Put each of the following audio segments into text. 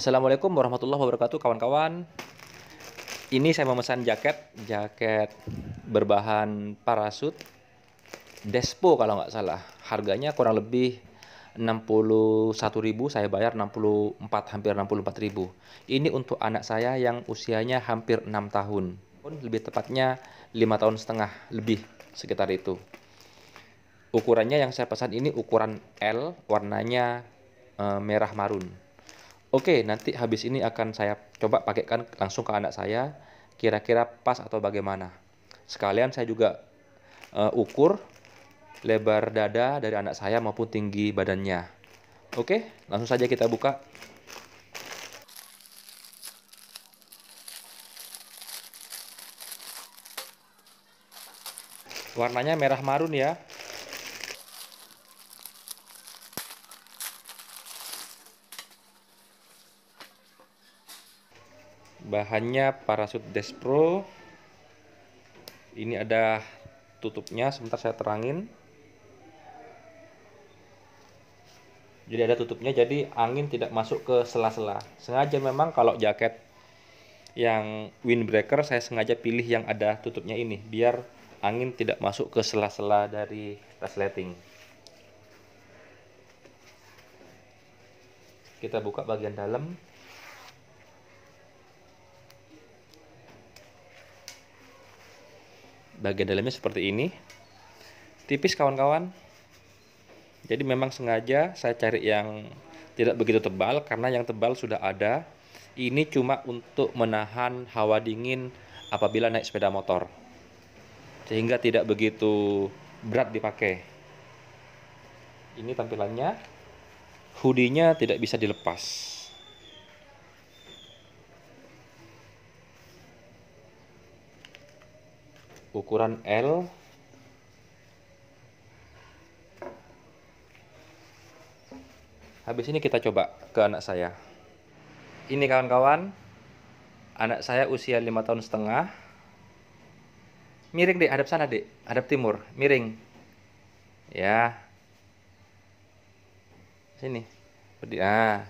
Assalamualaikum warahmatullahi wabarakatuh kawan-kawan. Ini saya memesan jaket, jaket berbahan parasut Despo kalau nggak salah. Harganya kurang lebih 61.000, saya bayar 64 hampir 64.000. Ini untuk anak saya yang usianya hampir 6 tahun. Lebih tepatnya 5 tahun setengah lebih sekitar itu. Ukurannya yang saya pesan ini ukuran L, warnanya eh, merah marun. Oke, okay, nanti habis ini akan saya coba pakaikan langsung ke anak saya, kira-kira pas atau bagaimana. Sekalian saya juga uh, ukur lebar dada dari anak saya maupun tinggi badannya. Oke, okay, langsung saja kita buka. Warnanya merah marun ya. bahannya parasut despro ini ada tutupnya sebentar saya terangin jadi ada tutupnya jadi angin tidak masuk ke sela-sela sengaja memang kalau jaket yang windbreaker saya sengaja pilih yang ada tutupnya ini biar angin tidak masuk ke sela-sela dari resleting kita buka bagian dalam bagian dalamnya seperti ini tipis kawan-kawan jadi memang sengaja saya cari yang tidak begitu tebal karena yang tebal sudah ada ini cuma untuk menahan hawa dingin apabila naik sepeda motor sehingga tidak begitu berat dipakai ini tampilannya hoodie-nya tidak bisa dilepas ukuran L habis ini kita coba ke anak saya ini kawan-kawan anak saya usia lima tahun setengah miring dek hadap sana dek hadap timur miring ya sini ah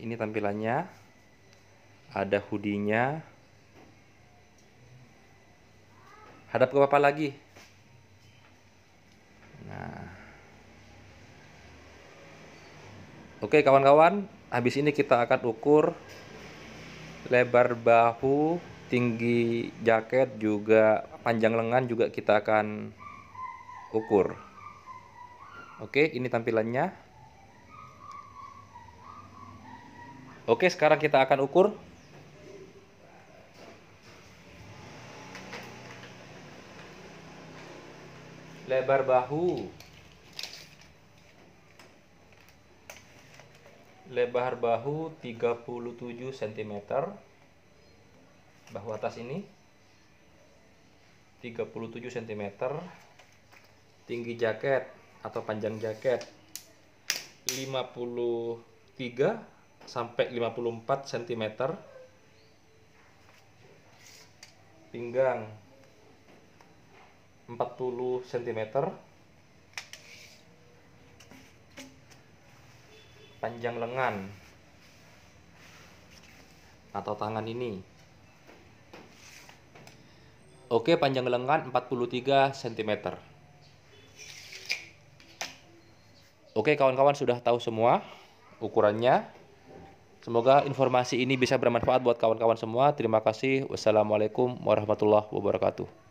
ini tampilannya ada hoodie-nya hadap ke papa lagi nah oke kawan-kawan habis ini kita akan ukur lebar bahu tinggi jaket juga panjang lengan juga kita akan ukur oke ini tampilannya oke sekarang kita akan ukur lebar bahu lebar bahu 37 cm bahu atas ini 37 cm tinggi jaket atau panjang jaket 53 sampai 54 cm pinggang 40 cm panjang lengan atau tangan ini Oke panjang lengan 43 cm Oke kawan-kawan sudah tahu semua ukurannya Semoga informasi ini bisa bermanfaat buat kawan-kawan semua Terima kasih Wassalamualaikum warahmatullahi wabarakatuh